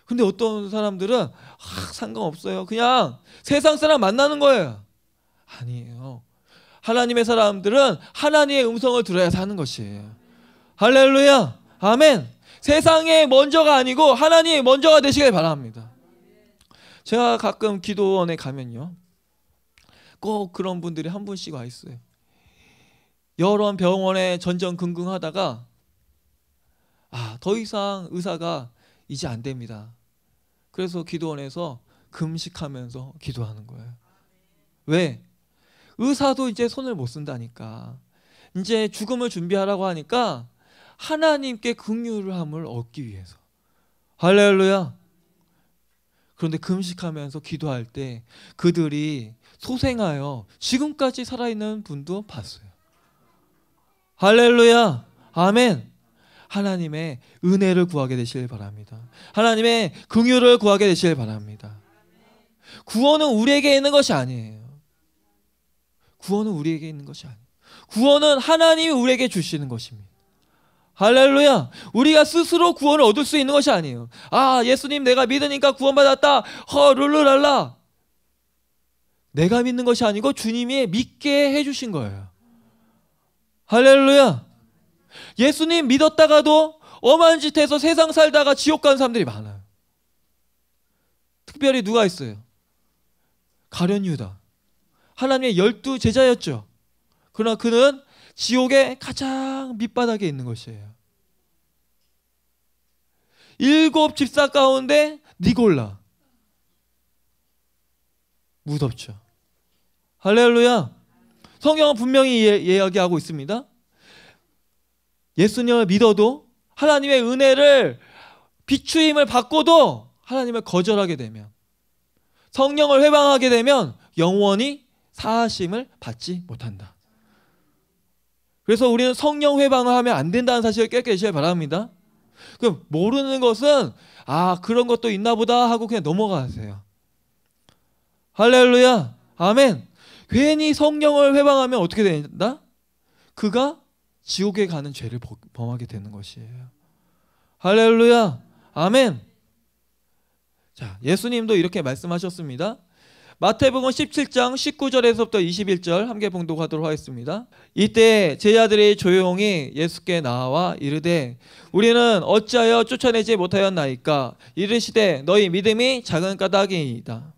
근데 어떤 사람들은 아, 상관없어요. 그냥 세상 사람 만나는 거예요. 아니에요. 하나님의 사람들은 하나님의 음성을 들어야 사는 것이에요. 할렐루야. 아멘. 세상의 먼저가 아니고 하나님 먼저가 되시길 바랍니다. 제가 가끔 기도원에 가면요. 꼭 그런 분들이 한 분씩 와 있어요. 여러 병원에 전전긍긍하다가 아, 더 이상 의사가 이제 안 됩니다. 그래서 기도원에서 금식하면서 기도하는 거예요. 왜? 의사도 이제 손을 못 쓴다니까. 이제 죽음을 준비하라고 하니까 하나님께 긍휼을 함을 얻기 위해서. 할렐루야. 그런데 금식하면서 기도할 때 그들이 소생하여 지금까지 살아있는 분도 봤어요. 할렐루야. 아멘. 하나님의 은혜를 구하게 되시길 바랍니다. 하나님의 긍휼을 구하게 되시길 바랍니다. 구원은 우리에게 있는 것이 아니에요. 구원은 우리에게 있는 것이 아니에요. 구원은 하나님이 우리에게 주시는 것입니다. 할렐루야. 우리가 스스로 구원을 얻을 수 있는 것이 아니에요. 아, 예수님 내가 믿으니까 구원받았다. 허 룰루랄라. 내가 믿는 것이 아니고 주님이 믿게 해주신 거예요. 할렐루야. 예수님 믿었다가도 엄한 짓 해서 세상 살다가 지옥 간 사람들이 많아요. 특별히 누가 있어요? 가련 유다. 하나님의 열두 제자였죠. 그러나 그는 지옥의 가장 밑바닥에 있는 것이에요. 일곱 집사 가운데 니골라. 무덥죠. 할렐루야. 성경은 분명히 예, 이야기하고 있습니다. 예수님을 믿어도 하나님의 은혜를 비추임을 받고도 하나님을 거절하게 되면 성령을 회방하게 되면 영원히 사하심을 받지 못한다. 그래서 우리는 성령 회방을 하면 안 된다는 사실을 깨끗이 바랍니다. 그 모르는 것은 아 그런 것도 있나 보다 하고 그냥 넘어가세요. 할렐루야. 아멘. 괜히 성령을 회방하면 어떻게 된다? 그가 지옥에 가는 죄를 범하게 되는 것이에요. 할렐루야. 아멘. 자, 예수님도 이렇게 말씀하셨습니다. 마태복음 17장 19절에서부터 21절 함께 봉독하도록 하겠습니다. 이때 제자들이 조용히 예수께 나와 이르되 우리는 어찌하여 쫓아내지 못하였나이까 이르시되 너희 믿음이 작은 까닭이이다.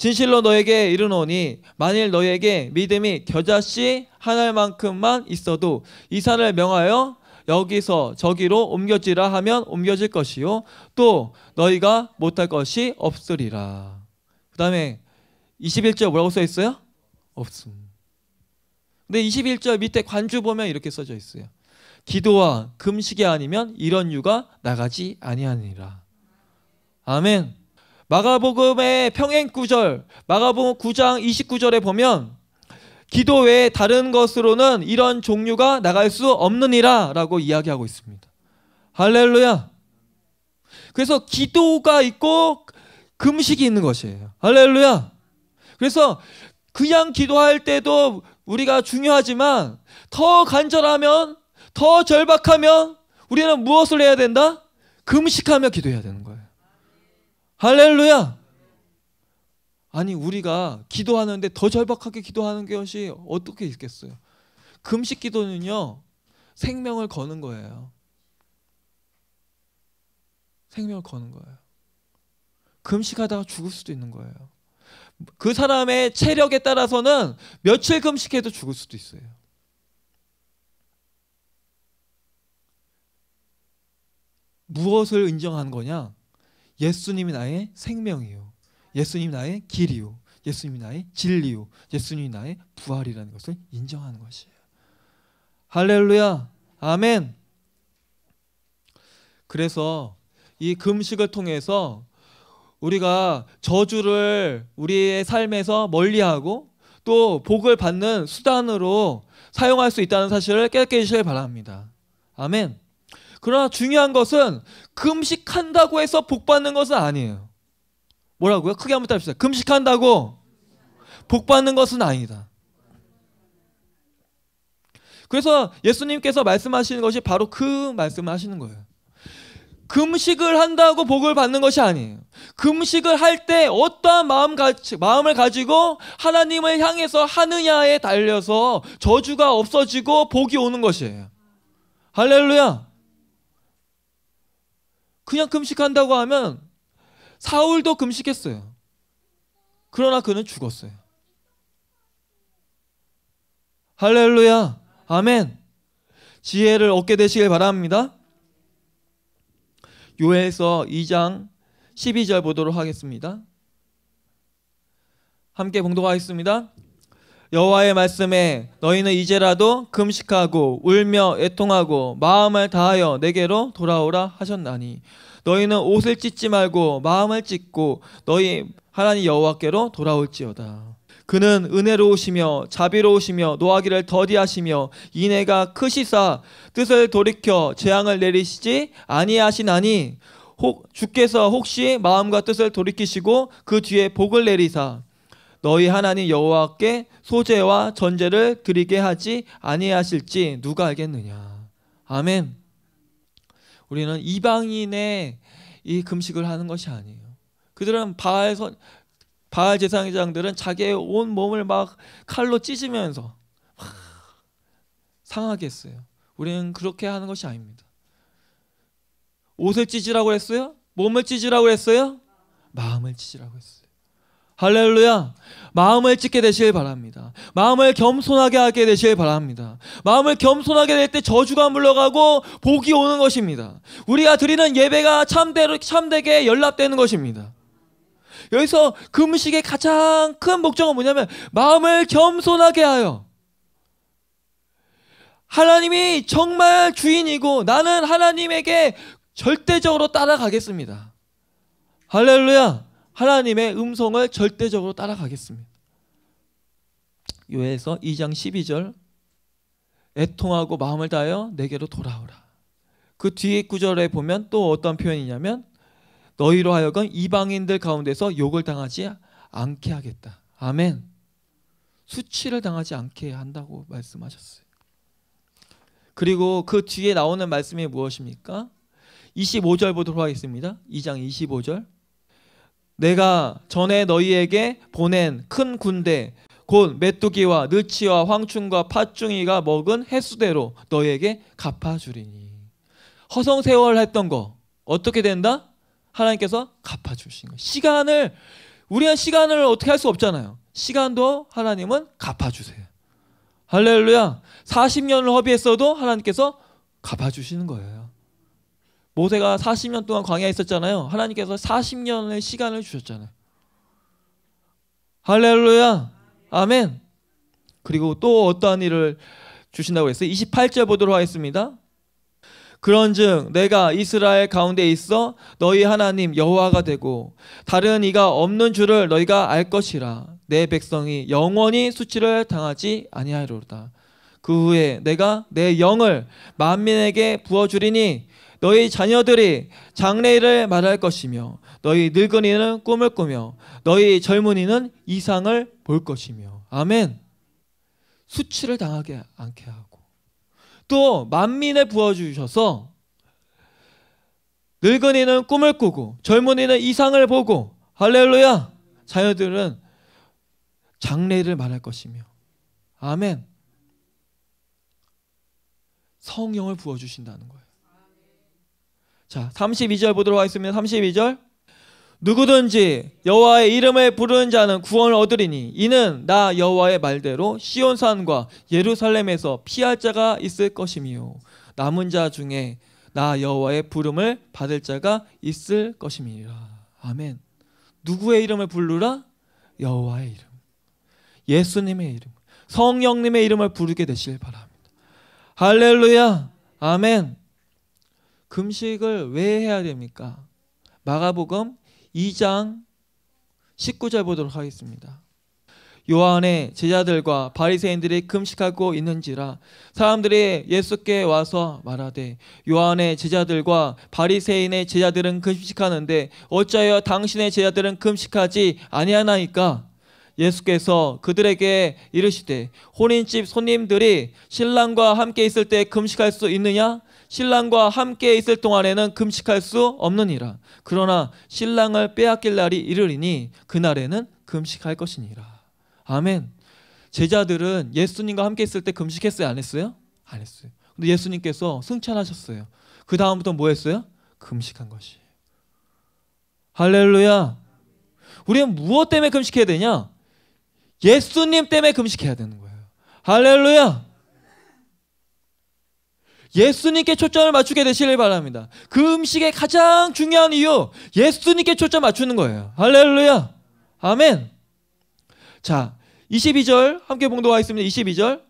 진실로 너에게 이르노니 만일 너에게 믿음이 겨자씨 하나만큼만 있어도 이 산을 명하여 여기서 저기로 옮겨지라 하면 옮겨질 것이요 또 너희가 못할 것이 없으리라. 그다음에 21절 뭐라고 써 있어요? 없음. 근데 21절 밑에 관주 보면 이렇게 써져 있어요. 기도와 금식이 아니면 이런 유가 나가지 아니하니라. 아멘. 마가복음의 평행 구절, 마가복음 9장 29절에 보면 기도 외에 다른 것으로는 이런 종류가 나갈 수 없느니라라고 이야기하고 있습니다. 할렐루야. 그래서 기도가 있고 금식이 있는 것이에요. 할렐루야. 그래서 그냥 기도할 때도 우리가 중요하지만 더 간절하면 더 절박하면 우리는 무엇을 해야 된다? 금식하며 기도해야 되는 거예요. 할렐루야! 아니, 우리가 기도하는데 더 절박하게 기도하는 것이 어떻게 있겠어요? 금식 기도는요, 생명을 거는 거예요. 생명을 거는 거예요. 금식하다가 죽을 수도 있는 거예요. 그 사람의 체력에 따라서는 며칠 금식해도 죽을 수도 있어요. 무엇을 인정한 거냐? 예수님이 나의 생명이요. 예수님이 나의 길이요. 예수님이 나의 진리요. 예수님이 나의 부활이라는 것을 인정하는 것이에요. 할렐루야. 아멘. 그래서 이 금식을 통해서 우리가 저주를 우리의 삶에서 멀리하고 또 복을 받는 수단으로 사용할 수 있다는 사실을 깨닫게 되시길 바랍니다. 아멘. 그러나 중요한 것은 금식한다고 해서 복 받는 것은 아니에요. 뭐라고요? 크게 한번 따봅시다. 금식한다고 복 받는 것은 아니다. 그래서 예수님께서 말씀하시는 것이 바로 그 말씀을 하시는 거예요. 금식을 한다고 복을 받는 것이 아니에요. 금식을 할 때 어떠한 마음 가치, 마음을 가지고 하나님을 향해서 하느냐에 달려서 저주가 없어지고 복이 오는 것이에요. 할렐루야. 그냥 금식한다고 하면 사울도 금식했어요. 그러나 그는 죽었어요. 할렐루야. 아멘. 지혜를 얻게 되시길 바랍니다. 요에서 2장 12절 보도록 하겠습니다. 함께 봉독하겠습니다. 여호와의 말씀에 너희는 이제라도 금식하고 울며 애통하고 마음을 다하여 내게로 돌아오라 하셨나니 너희는 옷을 찢지 말고 마음을 찢고 너희 하나님 여호와께로 돌아올지어다. 그는 은혜로우시며 자비로우시며 노하기를 더디하시며 이내가 크시사 뜻을 돌이켜 재앙을 내리시지 아니하시나니 혹 주께서 혹시 마음과 뜻을 돌이키시고 그 뒤에 복을 내리사 너희 하나님 여호와께 소재와 전제를 드리게 하지 아니하실지 누가 알겠느냐. 아멘. 우리는 이방인의 이 금식을 하는 것이 아니에요. 그들은 바알 선 바알 제사장들은 자기의 온 몸을 막 칼로 찢으면서 상하게 어요 우리는 그렇게 하는 것이 아닙니다. 옷을 찢으라고 했어요? 몸을 찢으라고 했어요? 마음을 찢으라고 했어요. 할렐루야. 마음을 찢게 되시길 바랍니다. 마음을 겸손하게 하게 되시길 바랍니다. 마음을 겸손하게 될 때 저주가 물러가고 복이 오는 것입니다. 우리가 드리는 예배가 참대로 참되게 연락되는 것입니다. 여기서 금식의 가장 큰 목적은 뭐냐면 마음을 겸손하게 하여 하나님이 정말 주인이고 나는 하나님에게 절대적으로 따라가겠습니다. 할렐루야. 하나님의 음성을 절대적으로 따라가겠습니다. 요에서 2장 12절 애통하고 마음을 다하여 내게로 돌아오라. 그 뒤에 구절에 보면 또 어떤 표현이냐면 너희로 하여금 이방인들 가운데서 욕을 당하지 않게 하겠다. 아멘. 수치를 당하지 않게 한다고 말씀하셨어요. 그리고 그 뒤에 나오는 말씀이 무엇입니까? 25절 보도록 하겠습니다. 2장 25절. 내가 전에 너희에게 보낸 큰 군대 곧 메뚜기와 느치와 황충과 팥중이가 먹은 해수대로 너희에게 갚아주리니 허송세월 했던 거 어떻게 된다? 하나님께서 갚아주신 거 시간을 우리가 시간을 어떻게 할 수 없잖아요 시간도 하나님은 갚아주세요 할렐루야 40년을 허비했어도 하나님께서 갚아주시는 거예요 모세가 40년 동안 광야에 있었잖아요. 하나님께서 40년의 시간을 주셨잖아요. 할렐루야. 아멘. 그리고 또 어떠한 일을 주신다고 했어요. 28절 보도록 하겠습니다. 그런즉 내가 이스라엘 가운데 있어 너희 하나님 여호와가 되고 다른 이가 없는 줄을 너희가 알 것이라 내 백성이 영원히 수치를 당하지 아니하리로다. 그 후에 내가 내 영을 만민에게 부어 주리니 너희 자녀들이 장래를 말할 것이며 너희 늙은이는 꿈을 꾸며 너희 젊은이는 이상을 볼 것이며 아멘. 수치를 당하게 않게 하고 또 만민에 부어 주셔서 늙은이는 꿈을 꾸고 젊은이는 이상을 보고 할렐루야. 자녀들은 장래를 말할 것이며 아멘. 성령을 부어 주신다는 거예요. 자, 32절 보도록 하겠습니다. 32절. 누구든지 여호와의 이름을 부르는 자는 구원을 얻으리니 이는 나 여호와의 말대로 시온 산과 예루살렘에서 피할 자가 있을 것이며 남은 자 중에 나 여호와의 부름을 받을 자가 있을 것임이라. 아멘. 누구의 이름을 부르라? 여호와의 이름. 예수님의 이름. 성령님의 이름을 부르게 되시길 바랍니다. 할렐루야. 아멘. 금식을 왜 해야 됩니까? 마가복음 2장 19절 보도록 하겠습니다. 요한의 제자들과 바리새인들이 금식하고 있는지라 사람들이 예수께 와서 말하되 요한의 제자들과 바리새인의 제자들은 금식하는데 어찌하여 당신의 제자들은 금식하지 아니하나이까 예수께서 그들에게 이르시되 혼인집 손님들이 신랑과 함께 있을 때 금식할 수 있느냐 신랑과 함께 있을 동안에는 금식할 수 없느니라 그러나 신랑을 빼앗길 날이 이르리니 그날에는 금식할 것이니라 아멘 제자들은 예수님과 함께 있을 때 금식했어요 안 했어요 안 했어요 근데 예수님께서 승천하셨어요 그 다음부터 뭐 했어요 금식한 것이 할렐루야 우리는 무엇 때문에 금식해야 되냐 예수님 때문에 금식해야 되는 거예요. 할렐루야! 예수님께 초점을 맞추게 되시길 바랍니다. 그 음식의 가장 중요한 이유, 예수님께 초점 맞추는 거예요. 할렐루야! 아멘! 자, 22절 함께 봉도하겠습니다. 22절.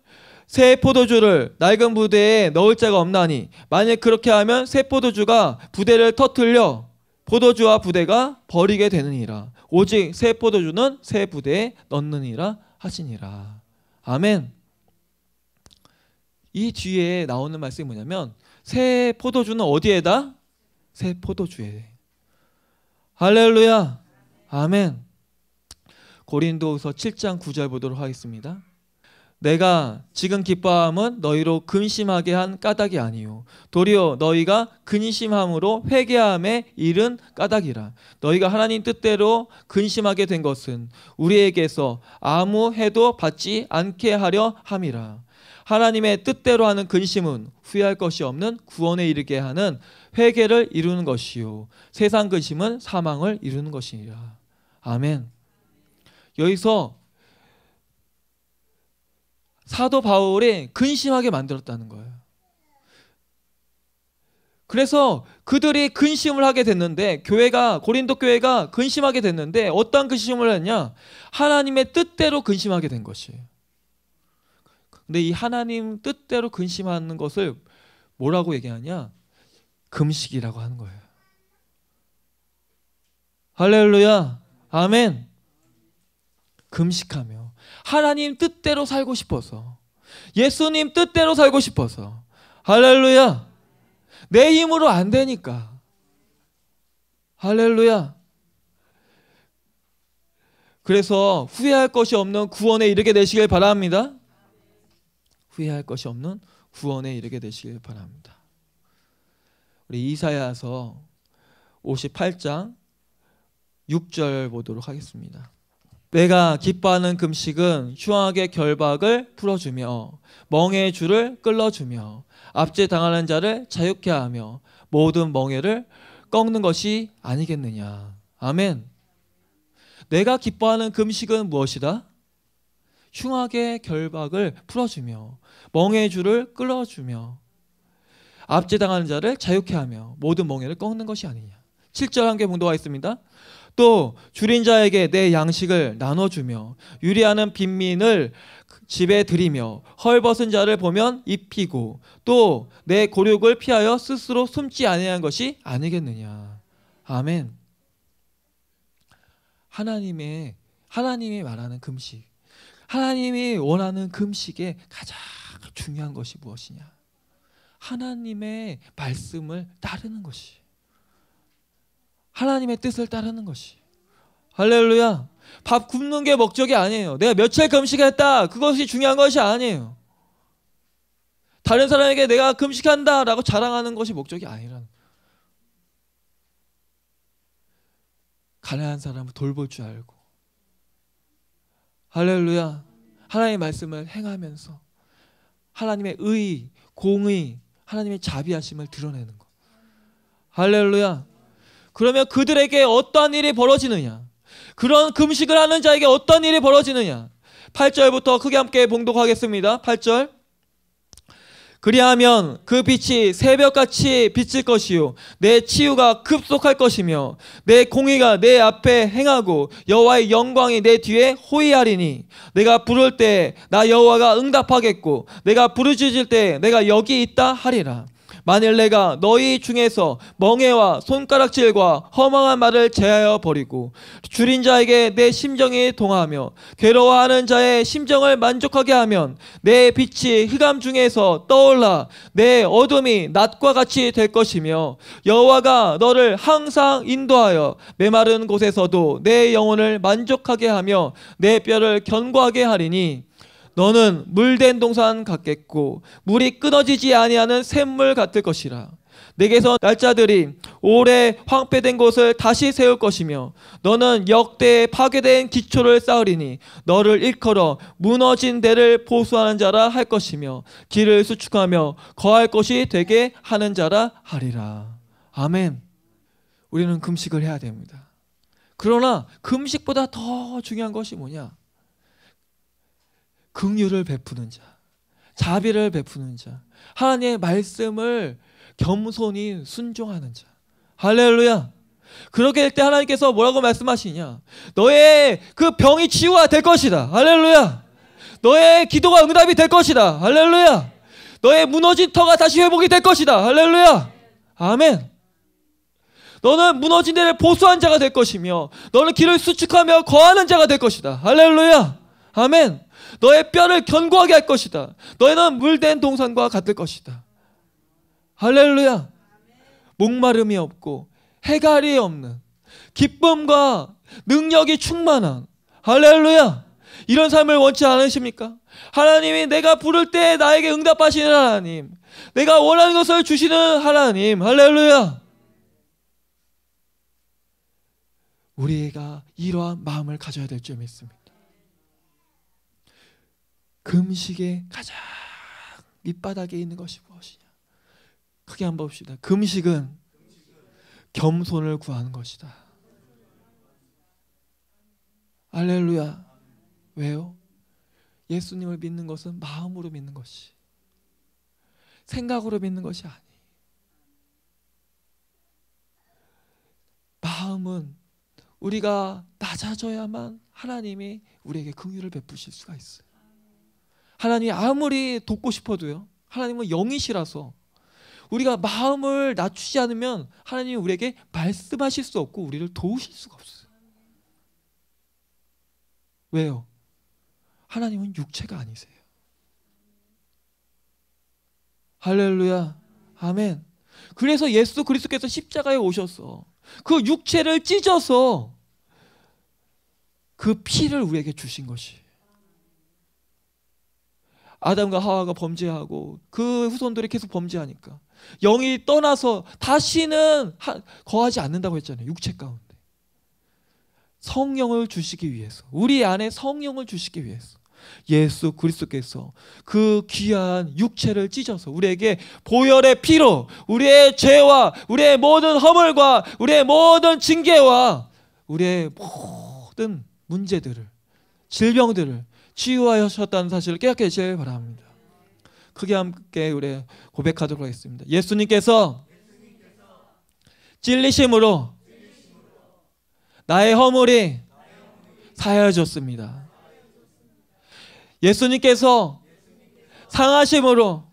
새 포도주를 낡은 부대에 넣을 자가 없나니 만일 그렇게 하면 새 포도주가 부대를 터뜨려 포도주와 부대가 버리게 되느니라 오직 새 포도주는 새 부대에 넣느니라 하시니라 아멘 이 뒤에 나오는 말씀이 뭐냐면 새 포도주는 어디에다? 새 포도주에 할렐루야 아멘 고린도후서 7장 9절 보도록 하겠습니다 내가 지금 기뻐함은 너희로 근심하게 한 까닭이 아니요 도리어 너희가 근심함으로 회개함에 이른 까닭이라 너희가 하나님 뜻대로 근심하게 된 것은 우리에게서 아무 해도 받지 않게 하려 함이라 하나님의 뜻대로 하는 근심은 후회할 것이 없는 구원에 이르게 하는 회개를 이루는 것이요 세상 근심은 사망을 이루는 것이니라 아멘 여기서 사도 바울이 근심하게 만들었다는 거예요. 그래서 그들이 근심을 하게 됐는데 교회가 고린도 교회가 근심하게 됐는데 어떤 근심을 했냐? 하나님의 뜻대로 근심하게 된 것이에요. 근데 이 하나님 뜻대로 근심하는 것을 뭐라고 얘기하냐? 금식이라고 하는 거예요. 할렐루야. 아멘. 금식하며 하나님 뜻대로 살고 싶어서 예수님 뜻대로 살고 싶어서 할렐루야 내 힘으로 안 되니까 할렐루야 그래서 후회할 것이 없는 구원에 이르게 되시길 바랍니다 후회할 것이 없는 구원에 이르게 되시길 바랍니다 우리 이사야서 58장 6절 보도록 하겠습니다 내가 기뻐하는 금식은 흉악의 결박을 풀어주며 멍에의 줄을 끌어주며 압제당하는 자를 자유케 하며 모든 멍에를 꺾는 것이 아니겠느냐. 아멘. 내가 기뻐하는 금식은 무엇이다? 흉악의 결박을 풀어주며 멍해 줄을 끌어주며 압제당하는 자를 자유케 하며 모든 멍해를 꺾는 것이 아니냐. 7절 함께 봉도가 있습니다. 또 줄인 자에게 내 양식을 나눠주며 유리하는 빈민을 집에 들이며 헐벗은 자를 보면 입히고 또 내 고륙을 피하여 스스로 숨지 아니한 것이 아니겠느냐. 아멘. 하나님의 하나님이 말하는 금식. 하나님이 원하는 금식의 가장 중요한 것이 무엇이냐? 하나님의 말씀을 따르는 것이. 하나님의 뜻을 따르는 것이. 할렐루야. 밥 굶는 게 목적이 아니에요. 내가 며칠 금식했다. 그것이 중요한 것이 아니에요. 다른 사람에게 내가 금식한다라고 자랑하는 것이 목적이 아니라 는 가난한 사람을 돌볼 줄 알고 할렐루야 하나님의 말씀을 행하면서 하나님의 의, 공의, 하나님의 자비하심을 드러내는 것. 할렐루야. 그러면 그들에게 어떠 일이 벌어지느냐? 그런 금식을 하는 자에게 어떤 일이 벌어지느냐? 8절부터 크게 함께 봉독하겠습니다. 8절. 그리하면 그 빛이 새벽같이 비칠 것이요 내 치유가 급속할 것이며 내 공의가 내 앞에 행하고 여호와의 영광이 내 뒤에 호위하리니 내가 부를 때 나 여호와가 응답하겠고 내가 부르짖을 때 내가 여기 있다 하리라 만일 내가 너희 중에서 멍해와 손가락질과 허망한 말을 제하여 버리고 줄인 자에게 내 심정이 동하며 괴로워하는 자의 심정을 만족하게 하면 내 빛이 흑암 중에서 떠올라 내 어둠이 낮과 같이 될 것이며 여호와가 너를 항상 인도하여 메마른 곳에서도 내 영혼을 만족하게 하며 내 뼈를 견고하게 하리니 너는 물된 동산 같겠고 물이 끊어지지 아니하는 샘물 같을 것이라. 내게서 날짜들이 오래 황폐된 곳을 다시 세울 것이며 너는 역대에 파괴된 기초를 쌓으리니 너를 일컬어 무너진 데를 보수하는 자라 할 것이며 길을 수축하며 거할 것이 되게 하는 자라 하리라. 아멘. 우리는 금식을 해야 됩니다. 그러나 금식보다 더 중요한 것이 뭐냐? 긍휼을 베푸는 자, 자비를 베푸는 자, 하나님의 말씀을 겸손히 순종하는 자. 할렐루야. 그렇게 될때 하나님께서 뭐라고 말씀하시냐? 너의 그 병이 치유가 될 것이다. 할렐루야. 너의 기도가 응답이 될 것이다. 할렐루야. 너의 무너진 터가 다시 회복이 될 것이다. 할렐루야. 아멘. 너는 무너진 데를 보수한 자가 될 것이며 너는 길을 수축하며 거하는 자가 될 것이다. 할렐루야. 아멘. 너의 뼈를 견고하게 할 것이다. 너희는 물된 동산과 같을 것이다. 할렐루야. 목마름이 없고 해갈이 없는 기쁨과 능력이 충만한 할렐루야. 이런 삶을 원치 않으십니까? 하나님이 내가 부를 때 나에게 응답하시는 하나님, 내가 원하는 것을 주시는 하나님, 할렐루야! 우리가 이러한 마음을 가져야 될 줄 믿습니다. 금식의 가장 밑바닥에 있는 것이 무엇이냐? 크게 한번 봅시다. 금식은 겸손을 구하는 것이다. 알렐루야. 왜요? 예수님을 믿는 것은 마음으로 믿는 것이 생각으로 믿는 것이 아니. 마음은 우리가 낮아져야만 하나님이 우리에게 긍휼을 베푸실 수가 있어요. 하나님이 아무리 돕고 싶어도요. 하나님은 영이시라서 우리가 마음을 낮추지 않으면 하나님은 우리에게 말씀하실 수 없고 우리를 도우실 수가 없어요. 왜요? 하나님은 육체가 아니세요. 할렐루야. 아멘. 그래서 예수 그리스도께서 십자가에 오셨어그 육체를 찢어서 그 피를 우리에게 주신 것이 아담과 하와가 범죄하고 그 후손들이 계속 범죄하니까 영이 떠나서 다시는 거하지 않는다고 했잖아요. 육체 가운데. 성령을 주시기 위해서 우리 안에 성령을 주시기 위해서 예수 그리스도께서 그 귀한 육체를 찢어서 우리에게 보혈의 피로 우리의 죄와 우리의 모든 허물과 우리의 모든 징계와 우리의 모든 문제들을 질병들을 치유하셨다는 사실을 깨닫게 바랍니다. 크게 함께 우리 고백하도록 하겠습니다. 예수님께서 찔리심으로 나의 허물이 사여졌습니다. 예수님께서 상하심으로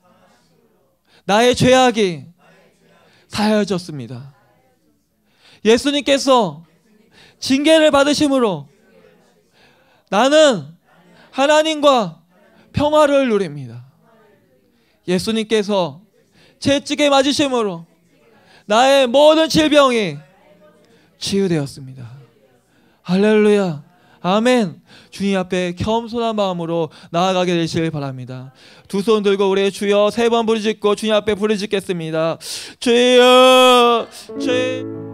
나의 죄악이 사여졌습니다. 예수님께서 징계를 받으심으로 나는 하나님과 평화를 누립니다. 예수님께서 채찍에 맞으심으로 나의 모든 질병이 치유되었습니다. 할렐루야. 아멘. 주님 앞에 겸손한 마음으로 나아가게 되시길 바랍니다. 두 손 들고 우리 주여 세 번 부르짖고 주님 앞에 부르짖겠습니다. 주여 주여